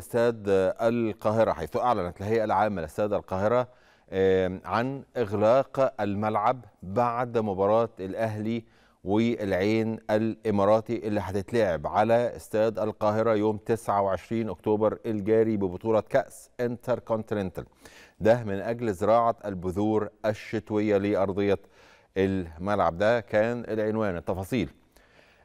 استاد القاهرة حيث أعلنت الهيئة العامة لاستاد القاهرة عن إغلاق الملعب بعد مباراة الأهلي والعين الإماراتي اللي هتتلعب على استاد القاهرة يوم 29 أكتوبر الجاري ببطولة كأس انتر كونتيننتال ده من أجل زراعة البذور الشتوية لأرضية الملعب ده كان العنوان التفاصيل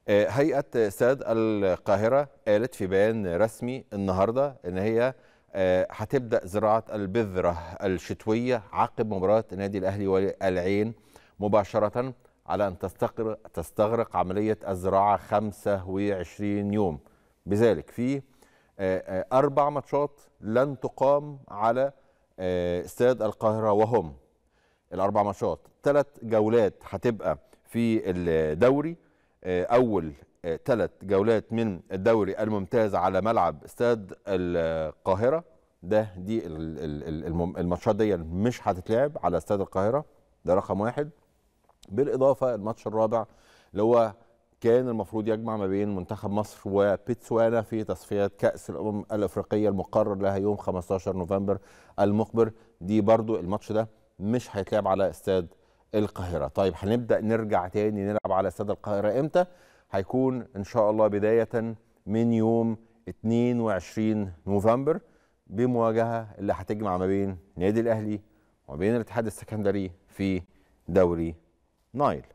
هيئة ساد القاهرة قالت في بيان رسمي النهاردة أن هي آه، هتبدأ زراعة البذرة الشتوية عقب مباراة النادي الأهلي والعين مباشرة على أن تستغرق عملية الزراعة 25 يوم بذلك في آه، آه، أربع ماتشات لن تقام على استاد القاهرة وهم الأربع ماتشات ثلاث جولات هتبقى في الدوري آه، اول ثلاث آه، جولات من الدوري الممتاز على ملعب استاد القاهره ده دي الماتشات دي مش هتتلعب على استاد القاهره ده رقم واحد بالاضافه الماتش الرابع اللي هو كان المفروض يجمع ما بين منتخب مصر وبتسوانا في تصفيات كأس الأمم الأفريقية المقرر لها يوم 15 نوفمبر المقبل دي برضو الماتش ده مش هيتلعب على استاد القاهرة طيب هنبدأ نرجع تاني نلعب على استاد القاهره امتى هيكون ان شاء الله بدايه من يوم 22 نوفمبر بمواجهه اللي هتجمع ما بين النادي الاهلي وما بين الاتحاد السكندري في دوري نايل